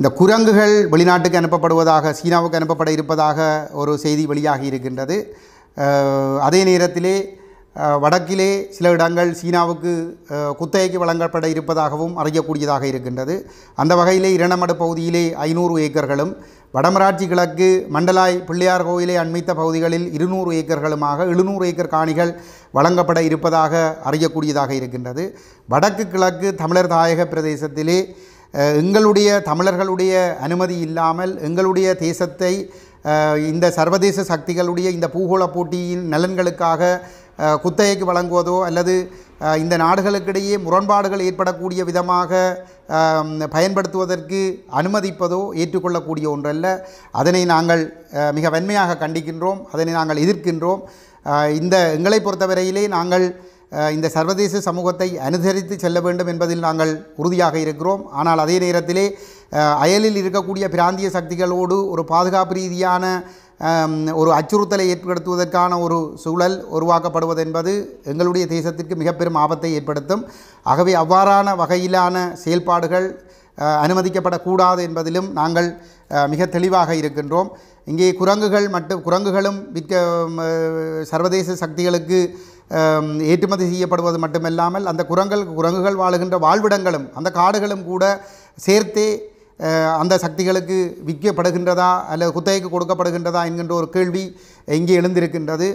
இந்த குரங்குகள் வெளிநாட்டுக்கு அனுப்பப்படுவதாக சீனாவுக்கு அனுப்பப்பட இருப்பதாக ஒரு செய்தி வெளியாகி இருக்கின்றது அதே நேரத்திலே வடக்கிலே சில இடங்கள் சீனாவுக்கு குத்தகைக்கு வழங்கப்பட இருப்பதாகவும் அறியக்கூடியதாக இருக்கின்றது அந்த வகையிலே இரணமடு பகுதியிலே ஐநூறு ஏக்கர்களும் வடமராட்சி கிழக்கு மண்டலாய் பிள்ளையார் கோயிலை அண்மித்த பகுதிகளில் இருநூறு ஏக்கர்களுமாக எழுநூறு ஏக்கர் காணிகள் வழங்கப்பட இருப்பதாக அறியக்கூடியதாக இருக்கின்றது வடக்கு கிழக்கு தமிழர் தாயக பிரதேசத்திலே எங்களுடைய தமிழர்களுடைய அனுமதி இல்லாமல் எங்களுடைய தேசத்தை இந்த சர்வதேச சக்திகளுடைய இந்த பூகோள போட்டியின் நலன்களுக்காக குத்தகைக்கு வழங்குவதோ அல்லது இந்த நாடுகளுக்கிடையே முரண்பாடுகள் ஏற்படக்கூடிய விதமாக பயன்படுத்துவதற்கு அனுமதிப்பதோ ஏற்றுக்கொள்ளக்கூடிய ஒன்றல்ல அதனை நாங்கள் மிக வன்மையாக கண்டிக்கின்றோம் அதனை நாங்கள் எதிர்க்கின்றோம் இந்த எங்களை பொறுத்தவரையிலே நாங்கள் இந்த சர்வதேச சமூகத்தை அனுசரித்து செல்ல வேண்டும் என்பதில் நாங்கள் உறுதியாக இருக்கிறோம் ஆனால் அதே நேரத்திலே அயலில் இருக்கக்கூடிய பிராந்திய சக்திகளோடு ஒரு பாதுகாப்பு ரீதியான ஒரு அச்சுறுத்தலை ஏற்படுத்துவதற்கான ஒரு சூழல் உருவாக்கப்படுவது என்பது எங்களுடைய தேசத்திற்கு மிக பெரும் ஆபத்தை ஏற்படுத்தும் ஆகவே அவ்வாறான வகையிலான செயல்பாடுகள் அனுமதிக்கப்படக்கூடாது என்பதிலும் நாங்கள் மிக தெளிவாக இருக்கின்றோம் இங்கே குரங்குகள் மட்டும் குரங்குகளும் விற்க சர்வதேச சக்திகளுக்கு ஏற்றுமதி செய்யப்படுவது மட்டுமல்லாமல் அந்த குரங்கள் குரங்குகள் வாழுகின்ற வாழ்விடங்களும் அந்த காடுகளும் கூட சேர்த்தே அந்த சக்திகளுக்கு விற்கப்படுகின்றதா அல்லது குத்தகைக்கு கொடுக்கப்படுகின்றதா என்கின்ற ஒரு கேள்வி இங்கே எழுந்திருக்கின்றது